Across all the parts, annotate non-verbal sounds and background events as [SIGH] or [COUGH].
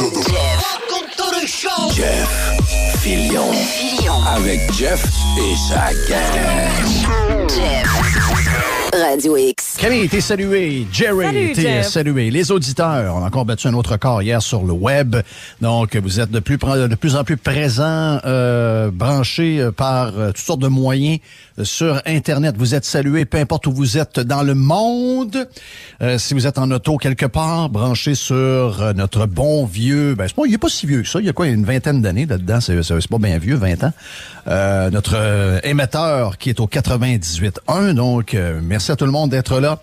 Jeff. Jeff Filion. Avec Jeff et sa gang. Jeff. Radio X. Camille était salué, Jerry t'es salué, les auditeurs on a encore battu un autre corps hier sur le web. Donc, vous êtes de plus, de plus en plus présents, euh, branchés euh, par euh, toutes sortes de moyens euh, sur Internet. Vous êtes salués, peu importe où vous êtes dans le monde. Euh, si vous êtes en auto quelque part, branché sur notre bon vieux, ben, il est pas si vieux que ça. Il y a quoi, une vingtaine d'années là-dedans. C'est, pas bien vieux, 20 ans. Euh, notre émetteur qui est au 98.1. Donc, merci Merci à tout le monde d'être là.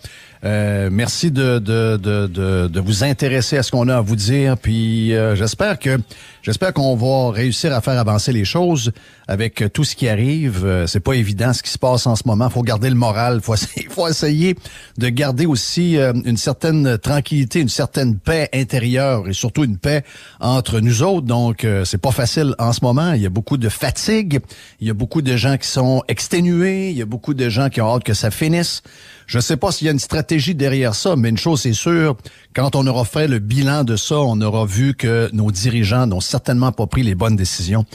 Euh, merci de, vous intéresser à ce qu'on a à vous dire. Puis euh, j'espère que j'espère qu'on va réussir à faire avancer les choses avec euh, tout ce qui arrive. c'est pas évident ce qui se passe en ce moment. Faut garder le moral. Faut [LAUGHS] faut essayer de garder aussi une certaine tranquillité, une certaine paix intérieure et surtout une paix entre nous autres. Donc c'est pas facile en ce moment. Il y a beaucoup de fatigue. Il y a beaucoup de gens qui sont exténués. Il y a beaucoup de gens qui ont hâte que ça finisse. Je ne sais pas s'il y a une stratégie derrière ça, mais une chose c'est sûre, quand on aura fait le bilan de ça, on aura vu que nos dirigeants n'ont certainement pas pris les bonnes décisions.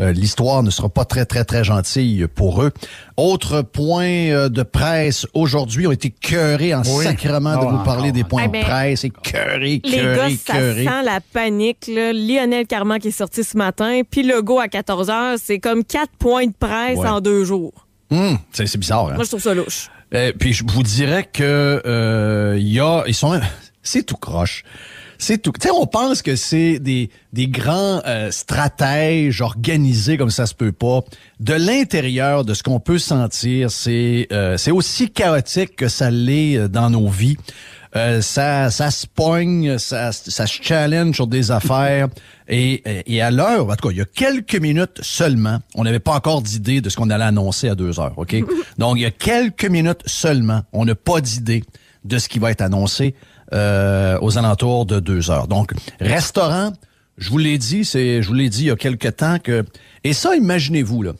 Euh, l'histoire ne sera pas très, très, très gentille pour eux. Autre point euh, de presse aujourd'hui, ont été cœurés en sacrement de ah, vous parler des points ah, de ben, presse. Et cœurés, cœurés, Les gars, ça sent la panique. Lionel Carman qui est sorti ce matin, puis Legault à 14 h c'est comme quatre points de presse en deux jours. Hum, c'est bizarre. Hein. Moi, je trouve ça louche. Ben, puis je vous dirais que euh, y a, ils sont, [LAUGHS] c'est tout croche. C'est tout. on pense que c'est des, des grands euh, stratèges organisés comme ça se peut pas. De l'intérieur, de ce qu'on peut sentir, c'est euh, c'est aussi chaotique que ça l'est euh, dans nos vies. Euh, ça, ça se poigne, ça, ça se challenge sur des affaires. Et, et, à l'heure, en tout cas, il y a quelques minutes seulement, on n'avait pas encore d'idée de ce qu'on allait annoncer à deux heures, OK? [LAUGHS] Donc, il y a quelques minutes seulement, on n'a pas d'idée de ce qui va être annoncé euh, aux alentours de deux heures. Donc, restaurant, je vous l'ai dit, c'est, je vous l'ai dit il y a quelques temps que... Et ça, imaginez-vous, là.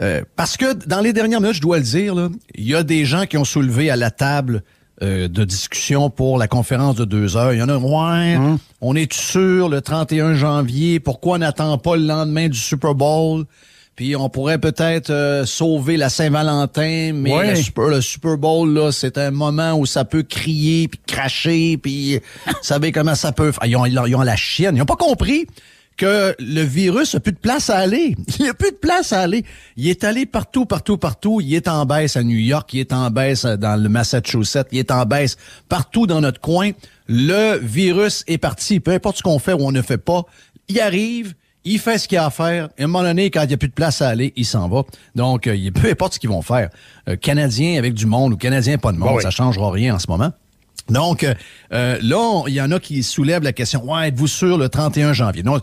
Euh, parce que dans les dernières minutes, je dois le dire, là, il y a des gens qui ont soulevé à la table euh, de discussion pour la conférence de deux heures. Il y en a, ouais, hum. on est sûr le 31 janvier, pourquoi on n'attend pas le lendemain du Super Bowl? Puis on pourrait peut-être euh, sauver la Saint-Valentin, mais le, super, Bowl, là, c'est un moment où ça peut crier, puis cracher, puis euh, [LAUGHS] vous savez comment ça peut... Ils ont, ils ont la chienne. Ils ont pas compris que le virus a plus de place à aller. [LAUGHS] Il a plus de place à aller. Il est allé partout, partout, partout. Il est en baisse à New York, il est en baisse dans le Massachusetts, il est en baisse partout dans notre coin. Le virus est parti. Peu importe ce qu'on fait ou on ne fait pas, il arrive, il fait ce qu'il a à faire. Et à un moment donné, quand il n'y a plus de place à aller, il s'en va. Donc, euh, il peu importe ce qu'ils vont faire. Euh, Canadiens avec du monde ou Canadiens pas de monde, ne bah ça changera rien en ce moment. Donc, euh, euh, là, il y en a qui soulèvent la question, ouais, êtes-vous sûr le 31 janvier? Non,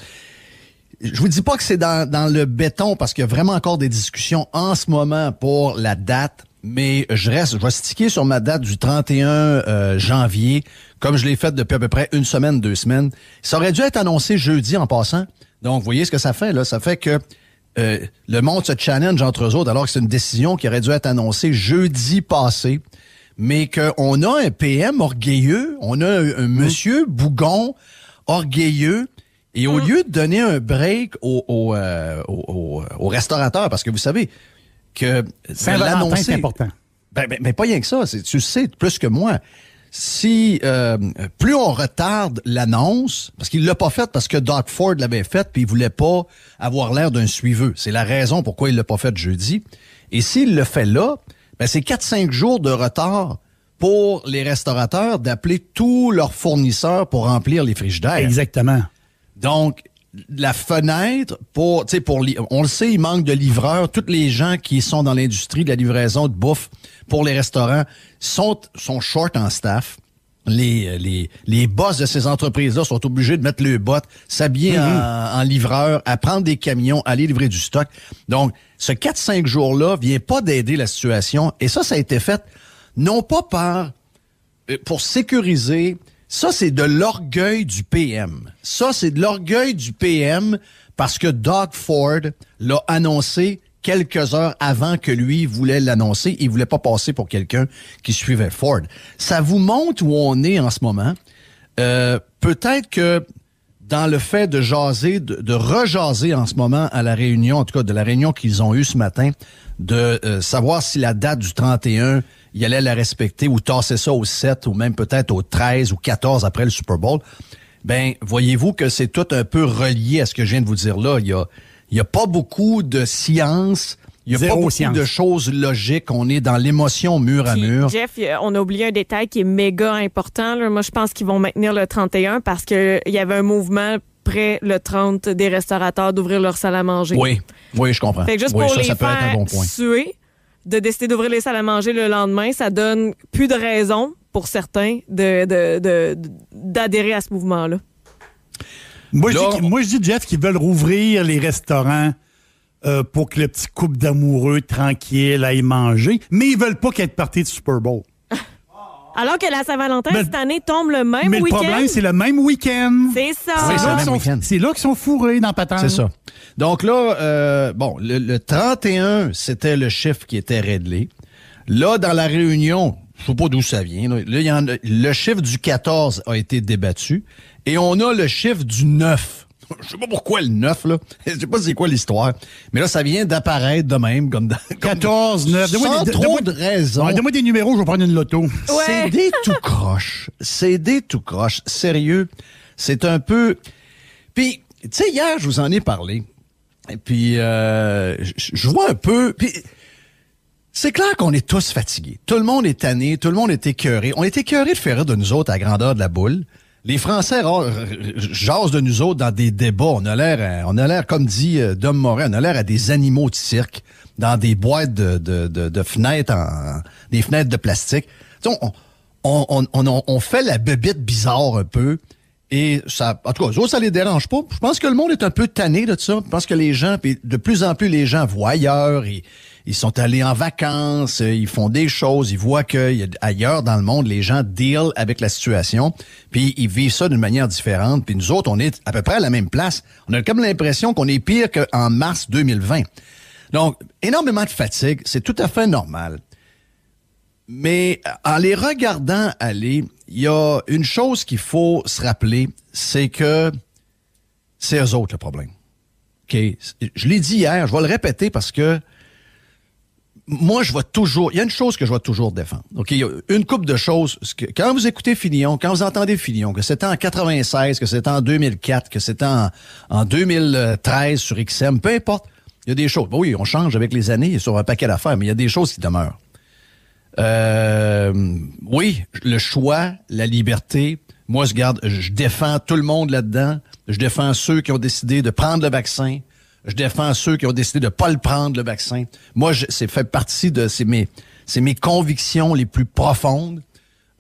je vous dis pas que c'est dans, le béton parce qu'il y a vraiment encore des discussions en ce moment pour la date, mais je reste, je vais sticker sur ma date du 31 euh, janvier, comme je l'ai faite depuis à peu près une semaine, deux semaines. Ça aurait dû être annoncé jeudi en passant. Donc, vous voyez ce que ça fait, là. Ça fait que le monde se challenge entre eux autres, alors que c'est une décision qui aurait dû être annoncée jeudi passé mais qu'on a un PM orgueilleux, on a un, mm. monsieur bougon orgueilleux, et au mm. lieu de donner un break euh, au, restaurateur, parce que vous savez que c'est important. Ben, ben pas rien que ça, tu sais plus que moi. Si euh, plus on retarde l'annonce, parce qu'il l'a pas faite parce que Doc Ford l'avait faite, puis il voulait pas avoir l'air d'un suiveux. C'est la raison pourquoi il l'a pas fait jeudi. Et s'il le fait là, ben c'est 4-5 jours de retard pour les restaurateurs d'appeler tous leurs fournisseurs pour remplir les frigidaires. Exactement. Donc, la fenêtre pour, tu sais, pour, on le sait, il manque de livreurs. Toutes les gens qui sont dans l'industrie de la livraison de bouffe pour les restaurants sont, sont short en staff les, euh, les, les boss de ces entreprises-là sont obligés de mettre le bottes, s'habiller mhm. en, livreur, à prendre des camions, aller livrer du stock. Donc, ce 4-5 jours-là vient pas d'aider la situation. Et ça, ça a été fait non pas par euh, pour sécuriser. Ça, c'est de l'orgueil du PM. Ça, c'est de l'orgueil du PM parce que Doug Ford l'a annoncé quelques heures avant que lui voulait l'annoncer. Il voulait pas passer pour quelqu'un qui suivait Ford. Ça vous montre où on est en ce moment. Euh, peut-être que dans le fait de jaser, de, rejaser en ce moment à la réunion, en tout cas de la réunion qu'ils ont eue ce matin, de euh, savoir si la date du 31, il allait la respecter ou tasser ça au 7 ou même peut-être au 13 ou 14 après le Super Bowl. Ben, voyez-vous que c'est tout un peu relié à ce que je viens de vous dire là. Il y a il n'y a pas beaucoup de science il n'y a pas beaucoup de choses logiques. On est dans l'émotion mur à mur. Jeff, on a oublié un détail qui est méga important. Moi, je pense qu'ils vont maintenir le 31 parce qu'il y avait un mouvement près le 30 des restaurateurs d'ouvrir leur salle à manger. Oui, oui, je comprends. juste pour les faire suer, de décider d'ouvrir les salles à manger le lendemain, ça donne plus de raisons pour certains d'adhérer de, de, à ce mouvement-là. Moi, je dis, Jeff, qu'ils veulent rouvrir les restaurants euh, pour que le petit couple d'amoureux tranquille aille manger, mais ils veulent pas qu'il y ait de Super Bowl. [LAUGHS] Alors que la Saint-Valentin, cette année, tombe le même week-end. Mais le problème, c'est le même week-end. C'est ça. C'est là qu'ils sont, fourrés dans Patente. C'est ça. Donc là, euh, bon, le, le 31, c'était le chiffre qui était réglé. Là, dans la réunion, je sais pas d'où ça vient. Là. y a, le chiffre du 14 a été débattu et on a le chiffre du 9. Je sais pas pourquoi le 9, là. [LAUGHS] Je sais pas c'est quoi l'histoire. Mais là, ça vient d'apparaître de même, comme 14, 9... Sans trop de, Donne-moi des numéros, je vais prendre une loto. C'est des tout croches. C'est des tout croches. Sérieux, c'est un peu... Puis, tu sais, hier, je vous en ai parlé. Et puis, euh, je vois un peu... Puis, c'est clair qu'on est tous fatigués. Tout le monde est tanné, tout le monde est écœuré. On est écœuré de faire rire de nous autres à la grandeur de la boule. Les Français jasent de nous autres dans des débats. On a l'air, euh, on a l'air, comme dit euh, Dom Morin, on a l'air à des animaux de cirque, dans des boîtes de, fenêtres, en, des fenêtres de plastique. On, on, on, fait la bébite bizarre un peu. Et ça, en tout cas, ça les dérange pas. Je pense que le monde est un peu tanné de ça. Je pense que les gens, puis de plus en plus, les gens voyeurs... et ils sont allés en vacances, euh, ils font des choses, ils voient que ailleurs dans le monde, les gens deal avec la situation, puis ils vivent ça d'une manière différente. Puis nous autres, on est à peu près à la même place. On a comme l'impression qu'on est pire qu'en mars 2020. Donc, énormément de fatigue, c'est tout à fait normal. Mais en les regardant aller, il y a une chose qu'il faut se rappeler, c'est que c'est eux autres le problème. Je l'ai dit hier, je vais le répéter parce que moi, je vois toujours. Il y a une chose que je vais toujours défendre. OK, il y a une coupe de choses. quand vous écoutez Fillon, quand vous entendez Fillon, que c'était en 96, que c'était en 2004, que c'était en, 2013 sur XM, peu importe, il y a des choses. oui, on change avec les années sur un paquet d'affaires, mais il y a des choses qui demeurent. Euh, oui, le choix, la liberté. Moi, je garde, je défends tout le monde là-dedans. Je défends ceux qui ont décidé de prendre le vaccin. Je défends ceux qui ont décidé de ne pas le prendre, le vaccin. Moi, c'est fait partie de... C'est mes, mes convictions les plus profondes.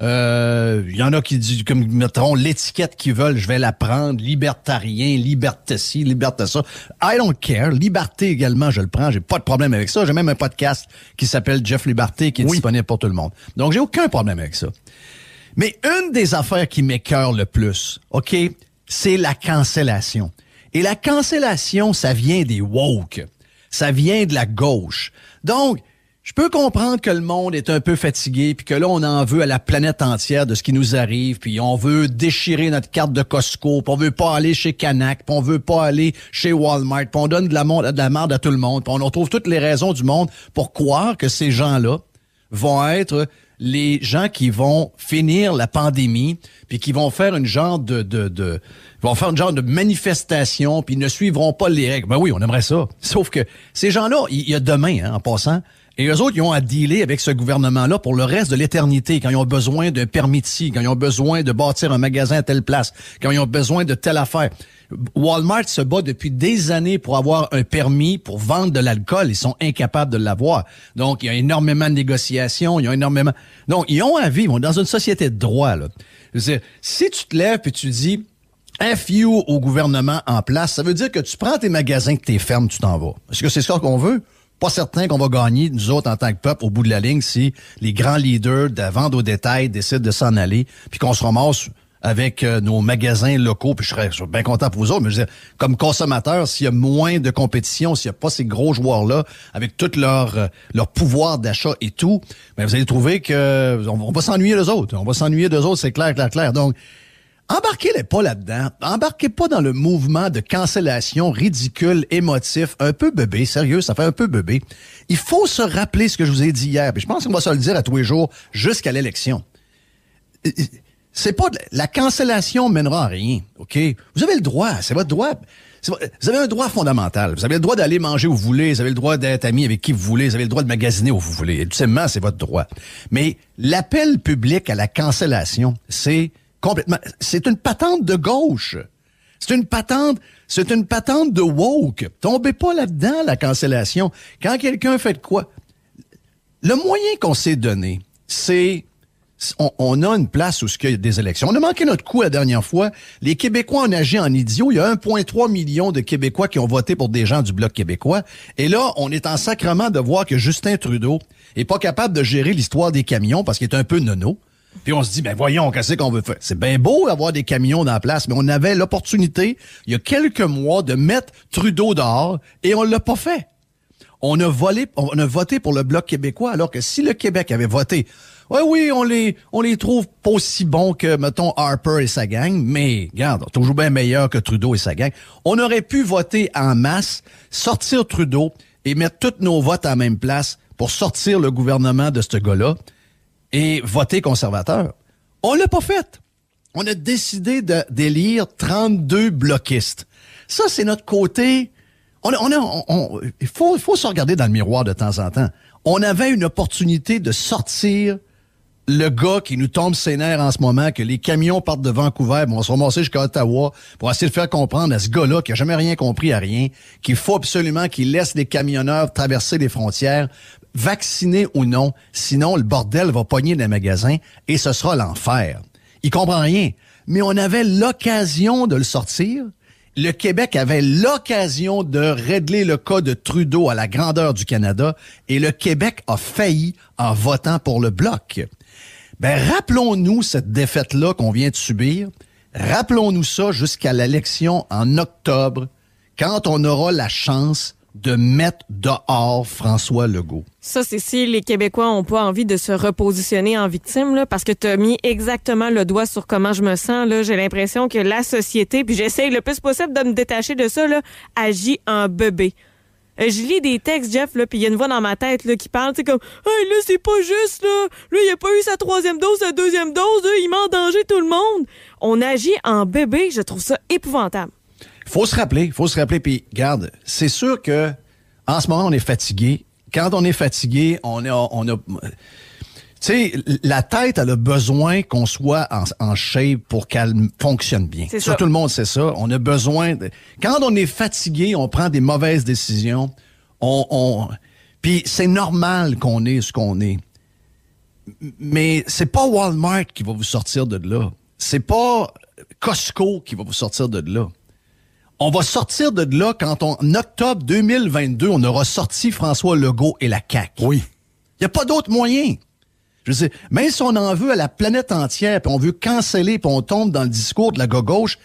Il euh, y en a qui disent, comme mettront l'étiquette qu'ils veulent, je vais la prendre, libertarien, liberté ci, liberté ça. I don't care. Liberté également, je le prends, j'ai pas de problème avec ça. J'ai même un podcast qui s'appelle Jeff Liberté qui est disponible pour tout le monde. Donc j'ai aucun problème avec ça. Mais une des affaires qui m'écœure le plus, OK, c'est la cancellation. Et la cancellation, ça vient des woke. Ça vient de la gauche. Donc, je peux comprendre que le monde est un peu fatigué, puis que là, on en veut à la planète entière de ce qui nous arrive, puis on veut déchirer notre carte de Costco, puis on veut pas aller chez Canac, puis on veut pas aller chez Walmart, puis on donne de la, de la merde à tout le monde, puis on trouve toutes les raisons du monde pour croire que ces gens-là vont être les gens qui vont finir la pandémie, puis qui vont faire une genre de, de ils vont faire une genre de manifestation, puis ils ne suivront pas les règles. Ben oui, on aimerait ça. Sauf que ces gens-là, il y a demain, hein, en passant, et eux autres, ils ont à dealer avec ce gouvernement-là pour le reste de l'éternité, quand ils ont besoin d'un permis de quand ils ont besoin de bâtir un magasin à telle place, quand ils ont besoin de telle affaire. Walmart se bat depuis des années pour avoir un permis pour vendre de l'alcool. Ils sont incapables de l'avoir. Donc, il y a énormément de négociations, il y a énormément... Donc, ils ont à vivre. dans une société de droit, là. si tu te lèves et tu dis FU au gouvernement en place, ça veut dire que tu prends tes magasins, que tes fermes, tu t'en vas. Est-ce que c'est ça qu'on veut? Pas certain qu'on va gagner, nous autres, en tant que peuple, au bout de la ligne, si les grands leaders de la vente au détail décident de s'en aller, puis qu'on se ramasse avec euh, nos magasins locaux, puis je serais, bien content pour vous autres, mais je veux dire, comme consommateur, s'il y a moins de compétition, s'il n'y a pas ces gros joueurs-là, avec tout leur, euh, leur pouvoir d'achat et tout, mais ben, vous allez trouver que on, va s'ennuyer les autres. On va s'ennuyer d'eux autres, c'est clair, clair, clair. Donc, Embarquez-les pas là-dedans. Embarquez pas dans le mouvement de cancellation ridicule, émotif, un peu bébé. Sérieux, ça fait un peu bébé. Il faut se rappeler ce que je vous ai dit hier. Puis je pense qu'on va se le dire à tous les jours jusqu'à l'élection. C'est pas la cancellation mènera à rien. Ok, vous avez le droit. C'est votre droit. Vous avez un droit fondamental. Vous avez le droit d'aller manger où vous voulez. Vous avez le droit d'être ami avec qui vous voulez. Vous avez le droit de magasiner où vous voulez. Ultimement, c'est votre droit. Mais l'appel public à la cancellation, c'est Complètement. C'est une patente de gauche. C'est une patente, c'est une patente de woke. Tombez pas là-dedans, la cancellation. Quand quelqu'un fait quoi? Le moyen qu'on s'est donné, c'est on, a une place où il y a des élections. On a manqué notre coup la dernière fois. Les Québécois ont agi en idiot. Il y a 1,3 million de Québécois qui ont voté pour des gens du Bloc québécois. Et là, on est en sacrement de voir que Justin Trudeau est pas capable de gérer l'histoire des camions parce qu'il est un peu nono. Puis on se dit, ben voyons, qu'est-ce qu'on veut faire? C'est bien beau avoir des camions dans la place, mais on avait l'opportunité, il y a quelques mois, de mettre Trudeau dehors et on l'a pas fait. On a on a voté pour le Bloc québécois, alors que si le Québec avait voté, oui, oui, on les, on les trouve pas aussi bons que, mettons, Harper et sa gang, mais, regarde, toujours bien meilleur que Trudeau et sa gang. On aurait pu voter en masse, sortir Trudeau et mettre tous nos votes à la même place pour sortir le gouvernement de ce gars-là et voter conservateur. On l'a pas fait. On a décidé de d'élire 32 bloquistes. Ça, c'est notre côté. On, on, il faut, se regarder dans le miroir de temps en temps. On avait une opportunité de sortir le gars qui nous tombe ses nerfs en ce moment, que les camions partent de Vancouver, on se ramasser jusqu'à Ottawa pour essayer de faire comprendre à ce gars-là qui a jamais rien compris à rien, qu'il faut absolument qu'il laisse les camionneurs traverser les frontières vacciné ou non, sinon le bordel va pogner les magasins et ce sera l'enfer. Il comprend rien. Mais on avait l'occasion de le sortir. Le Québec avait l'occasion de régler le cas de Trudeau à la grandeur du Canada et le Québec a failli en votant pour le bloc. Ben, rappelons-nous cette défaite-là qu'on vient de subir. Rappelons-nous ça jusqu'à l'élection en octobre, quand on aura la chance de mettre dehors François Legault. Ça, c'est si les Québécois n'ont pas envie de se repositionner en victime, parce que tu as mis exactement le doigt sur comment je me sens. j'ai l'impression que la société, puis j'essaye le plus possible de me détacher de ça, agit en bébé. Euh, je lis des textes, Jeff, là, puis il y a une voix dans ma tête là, qui parle, C'est comme Hey, là, c'est pas juste, là. Lui, il a pas eu sa troisième dose, sa deuxième dose, il met en danger tout le monde. On agit en bébé, je trouve ça épouvantable faut se rappeler, faut se rappeler. Puis, garde, c'est sûr que en ce moment, on est fatigué. Quand on est fatigué, on, on a... Tu sais, la tête, elle a besoin qu'on soit en, shape pour qu'elle fonctionne bien. tout le monde sait ça. On a besoin... De... Quand on est fatigué, on prend des mauvaises décisions. On... on... Puis c'est normal qu'on ait ce qu'on est. Mais c'est pas Walmart qui va vous sortir de là. C'est pas Costco qui va vous sortir de là. On va sortir de là quand on, en octobre 2022, on aura sorti François Legault et la CAQ. Oui. Il n'y a pas d'autre moyen. Je veux dire, même si on en veut à la planète entière, puis on veut canceller, puis on tombe dans le discours de la gauche,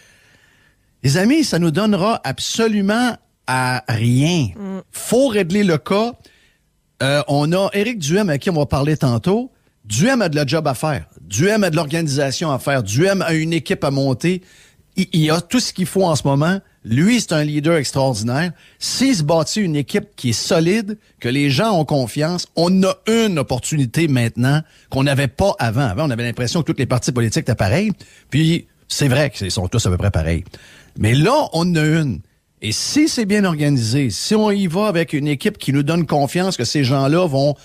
les amis, ça nous donnera absolument à rien. Mm. Faut régler le cas. Euh, on a Éric Duhem à qui on va parler tantôt. Duhem a de la job à faire. Duhem a de l'organisation à faire. Duhem a une équipe à monter. Il, il a tout ce qu'il faut en ce moment lui, c'est un leader extraordinaire. S'il se bâtit une équipe qui est solide, que les gens ont confiance, on a une opportunité maintenant qu'on n'avait pas avant. Avant, on avait l'impression que toutes les partis politiques étaient pareils. Puis, c'est vrai qu'ils sont tous à peu près pareils. Mais là, on a une. Et si c'est bien organisé, si on y va avec une équipe qui nous donne confiance que ces gens-là vont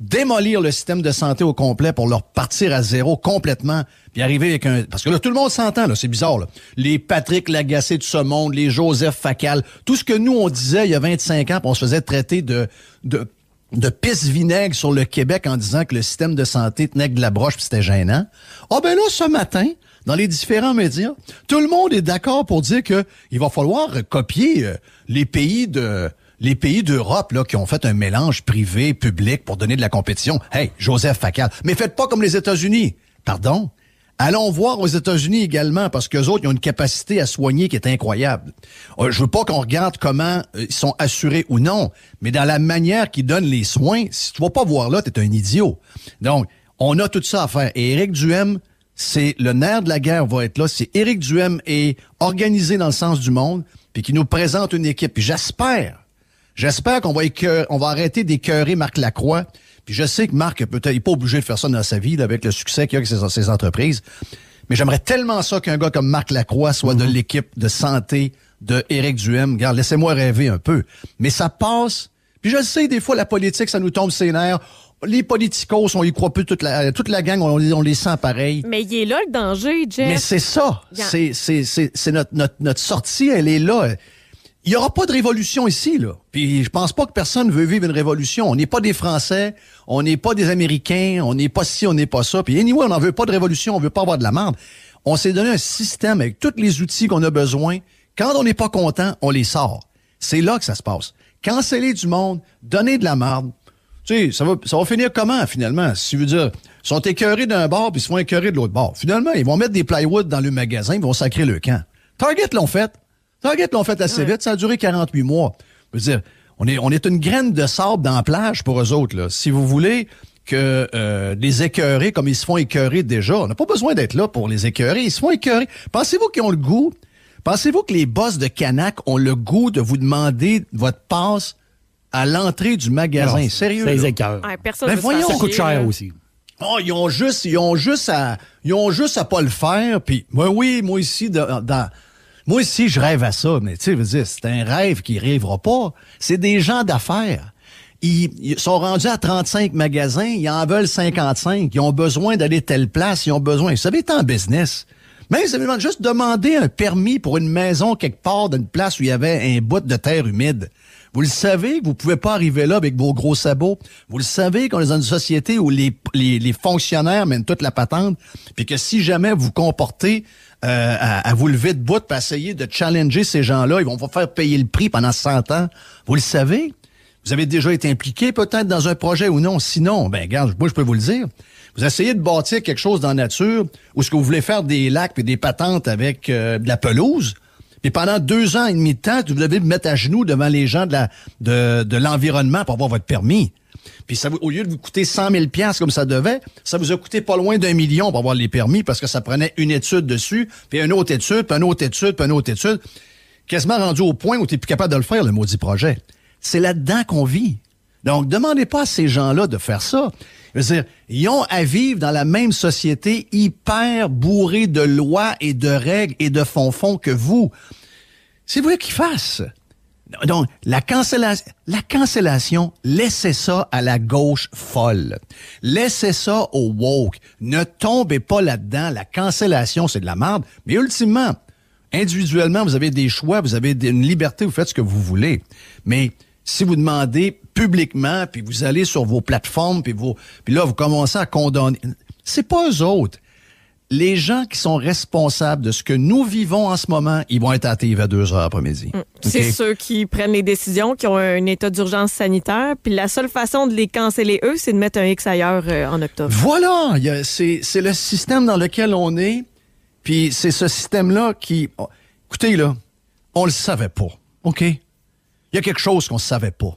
démolir le système de santé au complet pour leur partir à zéro complètement, puis arriver avec un... Parce que là, tout le monde s'entend, là, c'est bizarre. Les Patrick Lagacé de ce monde, les Joseph Facal, tout ce que nous, on disait il y a 25 ans, puis on se faisait traiter de, de, de pisse vinaigre sur le Québec en disant que le système de santé tenait que de la broche, puis c'était gênant. Ah oh, ben là, ce matin, dans les différents médias, tout le monde est d'accord pour dire que il va falloir copier euh, les pays de les pays d'Europe là qui ont fait un mélange privé-public pour donner de la compétition. Hey, Joseph Facal, mais faites pas comme les États-Unis. Pardon? Allons voir aux États-Unis également, parce qu'eux autres, ils ont une capacité à soigner qui est incroyable. Euh, je veux pas qu'on regarde comment euh, ils sont assurés ou non, mais dans la manière qu'ils donnent les soins, si tu vas pas voir là, t'es un idiot. Donc, on a tout ça à faire. Et Éric Duhem, c'est le nerf de la guerre va être là. C'est Éric Duhem est organisé dans le sens du monde, puis qui nous présente une équipe. J'espère J'espère qu'on va, va arrêter d'écœurer Marc Lacroix. Puis je sais que Marc, peut-être, n'est pas obligé de faire ça dans sa vie, avec le succès qu'il a avec ses, entreprises. Mais j'aimerais tellement ça qu'un gars comme Marc Lacroix soit de mhm. l'équipe de santé de Éric Duhem. Regarde, laissez-moi rêver un peu. Mais ça passe. Puis je sais, des fois, la politique, ça nous tombe ses nerfs. Les politicos, on y croit plus toute la, toute la gang, on, les sent pareil. Mais il est là le danger, Jeff. Mais c'est ça. C'est, c'est notre, notre, notre sortie, elle est là il n'y aura pas de révolution ici, là. Puis je pense pas que personne veut vivre une révolution. On n'est pas des Français, on n'est pas des Américains, on n'est pas ci, on n'est pas ça. Puis anyway, on n'en veut pas de révolution, on veut pas avoir de la merde. On s'est donné un système avec tous les outils qu'on a besoin. Quand on n'est pas content, on les sort. C'est là que ça se passe. Canceler du monde, donner de la merde. Tu sais, ça va, ça va finir comment, finalement? Si vous dire, ils sont écœurés d'un bord, puis ils se font de l'autre bord. Finalement, ils vont mettre des plywood dans le magasin, ils vont sacrer le camp. Target l'ont fait. T'inquiète, l'ont fait assez vite, ça a duré 48 mois. Je veux dire, on est, on est une graine de sable dans la plage pour eux autres. Là. Si vous voulez que euh, les écœurer comme ils se font écœurer déjà, on n'a pas besoin d'être là pour les écœurer, ils se font écœurer. Pensez-vous qu'ils ont le goût? Pensez-vous que les boss de Canac ont le goût de vous demander votre passe à l'entrée du magasin? Sérieux? C'est les écœurs. ben voyons. Ça coûte cher aussi. Oh, ils ont juste, ils ont juste à, ils ont juste à pas le faire. Puis, moi, oui, moi ici, dans moi, si je rêve à ça, mais tu sais, c'est un rêve qui rêvera pas. C'est des gens d'affaires. Ils, sont rendus à 35 magasins, ils en veulent 55, ils ont besoin d'aller telle place, ils ont besoin. Vous savez, t'es en business. Mais ça me juste demander un permis pour une maison quelque part d'une place où il y avait un bout de terre humide. Vous le savez, vous pouvez pas arriver là avec vos gros sabots. Vous le savez qu'on est dans une société où les, les, fonctionnaires mènent toute la patente, puis que si jamais vous comportez euh, à, vous lever de bout, pour essayer de challenger ces gens-là. Ils vont vous faire payer le prix pendant 100 ans. Vous le savez. Vous avez déjà été impliqué peut-être dans un projet ou non. Sinon, ben garde. moi je peux vous le dire. Vous essayez de bâtir quelque chose dans la nature ou ce que vous voulez faire des lacs et des patentes avec euh, de la pelouse. Puis pendant deux ans et demi de temps, vous devez vous mettre à genoux devant les gens de l'environnement de, pour avoir votre permis. Puis ça, au lieu de vous coûter 100 000 pièces comme ça devait, ça vous a coûté pas loin d'un million pour avoir les permis parce que ça prenait une étude dessus, puis une autre étude, puis une autre étude, puis une autre étude. Quasiment rendu au point où tu n'es plus capable de le faire, le maudit projet. C'est là-dedans qu'on vit. Donc, demandez pas à ces gens-là de faire ça. Je dire, ils ont à vivre dans la même société hyper bourrée de lois et de règles et de fonds fonds que vous. C'est vous qui fassent. Donc, la, cancellation, laissez ça à la gauche folle. Laissez ça au woke. Ne tombez pas là-dedans. La cancellation, c'est de la merde. Mais ultimement, individuellement, vous avez des choix, vous avez une liberté, vous faites ce que vous voulez. Mais si vous demandez publiquement, puis vous allez sur vos plateformes, puis, vous, puis là, vous commencez à condamner... C'est pas eux autres les gens qui sont responsables de ce que nous vivons en ce moment, ils vont être à à 2 heures après-midi. Mm. C'est ceux qui prennent les décisions, qui ont un état d'urgence sanitaire, puis la seule façon de les canceller, eux, c'est de mettre un X ailleurs euh, en octobre. Voilà! C'est le système dans lequel on est, puis c'est ce système-là qui... Oh, écoutez, là, on le savait pas, OK? Il y a quelque chose qu'on savait pas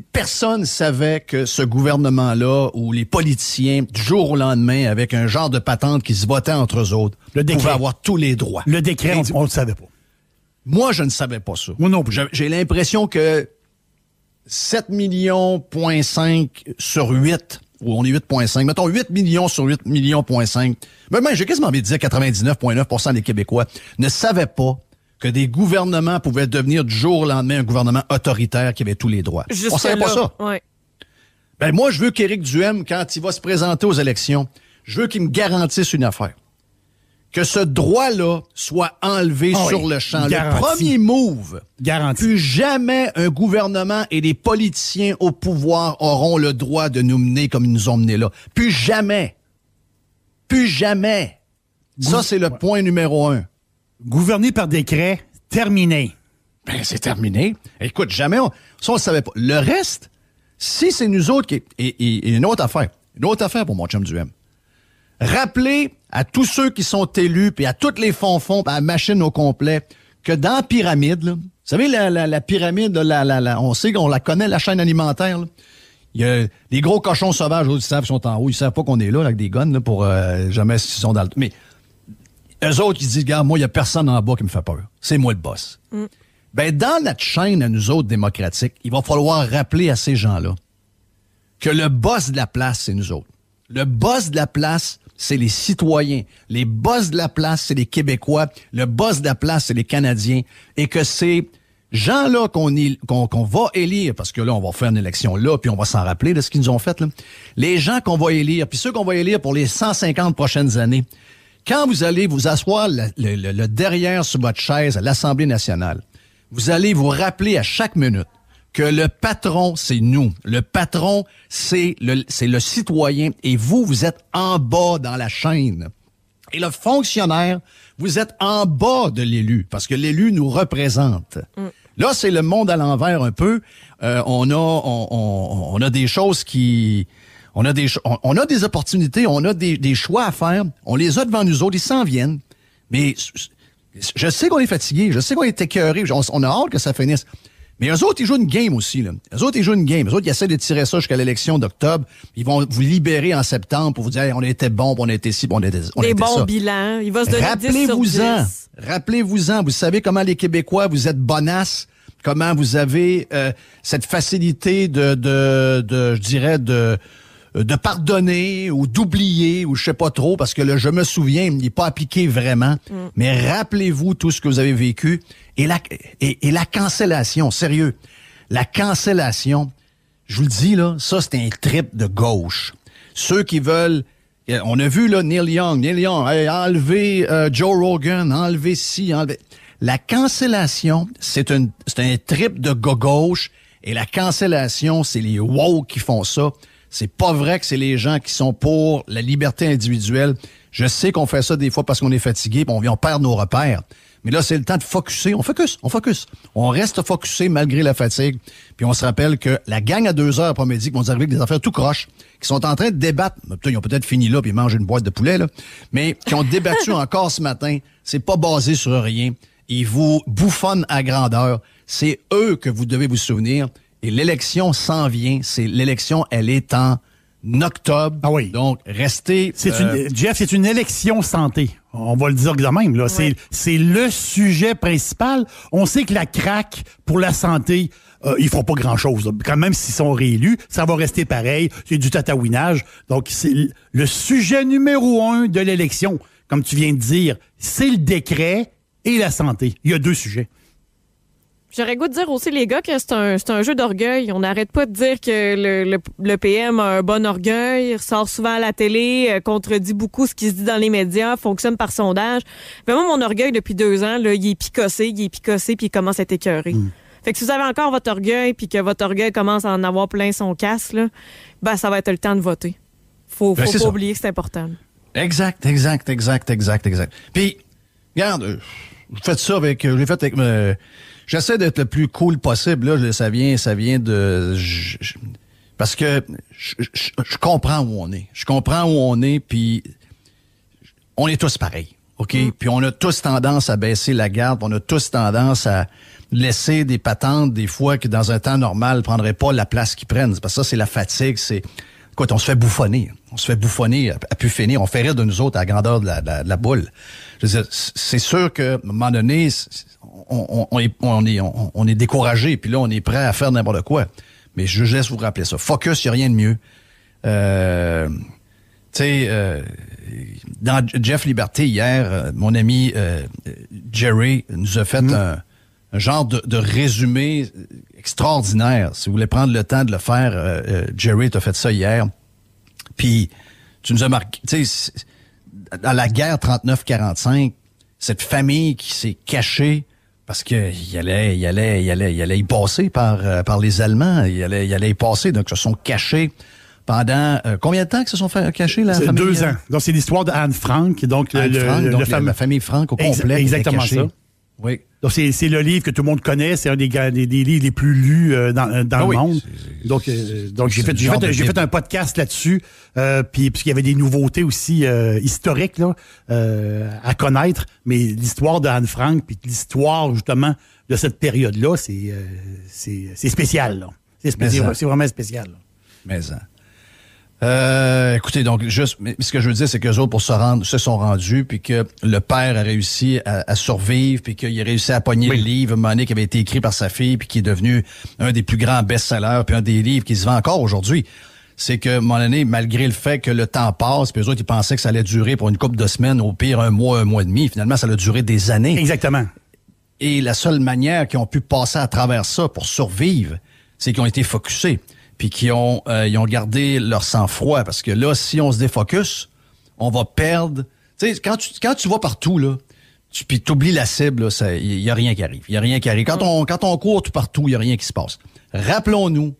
personne savait que ce gouvernement-là ou les politiciens, du jour au lendemain, avec un genre de patente qui se votait entre eux autres, pouvaient avoir tous les droits. Le décret, on ne le savait pas. Moi, je ne savais pas ça. non J'ai l'impression que 7 millions, sur 8 ou on est 8,5. Mettons 8 millions sur 8 millions, 5. Mais j'ai quasiment envie de dire 99,9 des Québécois ne savaient pas que des gouvernements pouvaient devenir du jour au lendemain un gouvernement autoritaire qui avait tous les droits. On savait pas ça. Ben moi, je veux qu'Éric Duhem, quand il va se présenter aux élections, je veux qu'il me garantisse une affaire. Que ce droit-là soit enlevé ah sur le champ. Le premier move. Garanti. Plus jamais un gouvernement et des politiciens au pouvoir auront le droit de nous mener comme ils nous ont menés là. Plus jamais. Plus jamais. Ça, c'est le point numéro un gouverner par décret, terminé. Ben, c'est terminé. Écoute, jamais on. Ça, on le savait pas. Le reste, si c'est nous autres qui. Et, une autre affaire. Une autre affaire pour mon chum du M. Rappelez à tous ceux qui sont élus, puis à toutes les fonds-fonds, à la machine au complet, que dans la pyramide, vous savez, la, la, la pyramide, la, la, on sait qu'on la connaît, la chaîne alimentaire. Il y a les gros cochons sauvages, ils savent, sont en haut, ils savent pas qu'on est là, avec des guns, pour euh, jamais s'ils sont dans le... Mais les autres, qui disent, gars, moi, il n'y a personne en bas qui me fait peur. C'est moi le boss. Mm. Ben, dans notre chaîne à nous autres démocratiques, il va falloir rappeler à ces gens-là que le boss de la place, c'est nous autres. Le boss de la place, c'est les citoyens. Les boss de la place, c'est les Québécois. Le boss de la place, c'est les Canadiens. Et que ces gens-là qu'on va élire, parce que là, on va faire une élection là, puis on va s'en rappeler de ce qu'ils nous ont fait, les gens qu'on va élire, puis ceux qu'on va élire pour les 150 prochaines années, quand vous allez vous asseoir le, derrière sur votre chaise à l'Assemblée nationale, vous allez vous rappeler à chaque minute que le patron, c'est nous. Le patron, c'est le, c'est le citoyen. Et vous, vous êtes en bas dans la chaîne. Et le fonctionnaire, vous êtes en bas de l'élu, parce que l'élu nous représente. Mm. Là, c'est le monde à l'envers un peu. Euh, on, a, on, a des choses qui, on a des, on, a des opportunités, on a des, des, choix à faire. On les a devant nous autres, ils s'en viennent. Mais je sais qu'on est fatigué, je sais qu'on est écœuré, on, a hâte que ça finisse. Mais eux autres, ils jouent une game aussi. Là. Eux autres, ils jouent une game. Eux autres, ils essaient de tirer ça jusqu'à l'élection d'octobre. Ils vont vous libérer en septembre pour vous dire on était bon, on était si on était, on Des bons bilans. Il va se donner Rappelez-vous-en. Rappelez-vous-en. Vous savez comment les Québécois, vous êtes bonasses. Comment vous avez euh, cette facilité de, de, de, je dirais, de euh, de pardonner ou d'oublier ou je sais pas trop parce que le je me souviens n'est pas appliqué vraiment. Mm. Mais rappelez-vous tout ce que vous avez vécu et la et, la cancellation, sérieux. La cancellation, je vous le dis là, ça c'est un trip de gauche. Ceux qui veulent euh, on a vu là Neil Young, Neil Young, enlever euh, Joe Rogan, enlever si enlever la cancellation, c'est un trip de gauche et la cancellation, c'est les wow qui font ça. C'est pas vrai que c'est les gens qui sont pour la liberté individuelle. Je sais qu'on fait ça des fois parce qu'on est fatigué, on vient perdre nos repères. Mais là, c'est le temps de focusser. On focus, on focus. On reste focusé malgré la fatigue. Puis on se rappelle que la gang à deux heures après-midi qui vont arriver avec des affaires tout croches, qui sont en train de débattre. Ben, ils ont peut-être fini là puis ils mangent une boîte de poulet, là. Mais qui ont débattu [LAUGHS] encore ce matin. C'est pas basé sur rien. Ils vous bouffonnent à grandeur. C'est eux que vous devez vous souvenir. Et l'élection s'en vient. C'est l'élection, elle est en octobre. Ah oui. Donc, restez. C'est une, euh, Jeff, c'est une élection santé. On va le dire de même. C'est, le sujet principal. On sait que la craque pour la santé, ils euh, ils font pas grand-chose. Quand même s'ils sont réélus, ça va rester pareil. C'est du tatouinage. Donc, c'est le sujet numéro un de l'élection, comme tu viens de dire, c'est le décret et la santé. Il y a deux sujets. J'aurais goût de dire aussi, les gars, que c'est un, jeu d'orgueil. On n'arrête pas de dire que le, PM a un bon orgueil, il souvent à la télé, euh, contredit beaucoup ce qui se dit dans les médias, fonctionne par sondage. Mais moi, mon orgueil, depuis deux ans, il est picossé, il est picossé, puis il commence à être écœuré. Mm. Fait que si vous avez encore votre orgueil, puis que votre orgueil commence à en avoir plein son casse, là, ben, ça va être le temps de voter. Faut, ben, faut pas oublier que c'est important. Exact, exact, exact, exact, exact. Puis, regarde, euh, vous faites ça avec, euh, l'ai fait avec... J'essaie d'être le plus cool possible. Là, ça vient, ça vient de. parce que je, comprends où on est. Je comprends où on est, puis on est tous pareils. OK? Mm. Puis on a tous tendance à baisser la garde, on a tous tendance à laisser des patentes, des fois, qui dans un temps normal prendraient pas la place qu'ils prennent. Parce que ça, c'est la fatigue, c'est écoute, on se fait bouffonner. On se fait bouffonner à, pu finir. On fait rire de nous autres à la grandeur de la, boule. Je veux c'est sûr à un moment donné, on, est, on, est, on, est découragé, puis là, on est prêt à faire n'importe quoi. Mais je laisse vous rappeler ça. Focus, il n'y a rien de mieux. Euh, tu sais, euh, dans Jeff Liberté, hier, euh, mon ami euh, Jerry nous a fait mm-hmm. un un genre de, résumé extraordinaire. Si vous voulez prendre le temps de le faire, euh, tu euh, Jerry fait ça hier. Puis tu nous as marqué, tu sais, à la guerre 39-45, cette famille qui s'est cachée parce que il allait, il allait, il allait, il allait y passer par euh, par les Allemands, il allait, allait y passer, donc ils se sont cachés pendant euh, combien de temps que se sont fait cacher la famille? Deux ans. Donc c'est l'histoire de Anne Frank, donc, le, la, famille Frank au complet. exactement ça. Oui. Donc, c'est le livre que tout le monde connaît. C'est un des, des, livres les plus lus dans, le monde. donc, donc j'ai fait, fait, un podcast là-dessus. Euh, puis, puisqu'il y avait des nouveautés aussi euh, historiques euh, à connaître. Mais l'histoire d'Anne Frank, puis l'histoire justement de cette période-là, c'est spécial. C'est vraiment spécial. Mais ça. Euh, écoutez, donc, juste, ce que je veux dire, c'est que autres, pour se rendre, se sont rendus, puis que le père a réussi à, survivre, puis qu'il a réussi à pogner le livre, Monique qui avait été écrit par sa fille, puis qui est devenu un des plus grands best-sellers, puis un des livres qui se vend encore aujourd'hui. C'est que, mon année, malgré le fait que le temps passe, puis eux autres, ils pensaient que ça allait durer pour une couple de semaines, au pire un mois, un mois et demi. Finalement, ça a duré des années. Exactement. Et la seule manière qu'ils ont pu passer à travers ça pour survivre, c'est qu'ils ont été focusés puis qui ont, euh, ils ont gardé leur sang-froid. Parce que là, si on se défocus, on va perdre. Tu sais, quand tu, quand tu vas partout, là, tu, puis t'oublies la cible, il n'y a rien qui arrive. Il a rien qui arrive. Quand on, quand on court partout, il n'y a rien qui se passe. Rappelons-nous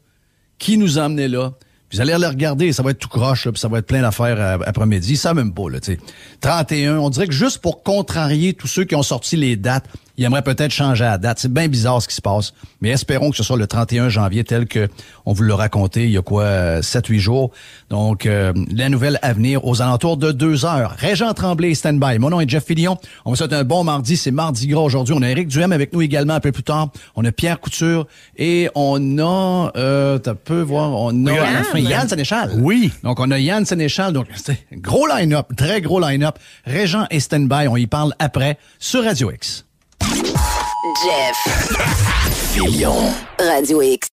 qui nous a amené là. Vous allez les regarder, ça va être tout croche, puis ça va être plein d'affaires euh, après-midi. Ça même pas, là, tu sais. 31, on dirait que juste pour contrarier tous ceux qui ont sorti les dates, il aimerait peut-être changer la date. C'est bien bizarre ce qui se passe. Mais espérons que ce soit le 31 janvier tel que on vous l'a raconté il y a quoi, 7-8 euh, jours. Donc, euh, la nouvelle à venir aux alentours de 2 heures. Régent Tremblay, stand-by. Mon nom est Jeff Fillion. On vous souhaite un bon mardi. C'est mardi gras aujourd'hui. On a Eric Duhem avec nous également un peu plus tard. On a Pierre Couture et on a, euh, voir, on a Yann Sénéchal. Oui. Donc, on a Yann Sénéchal. Donc, [LAUGHS] gros line-up, très gros line-up. Régent et stand-by. On y parle après sur Radio X. Jeff. Villon, Radio X.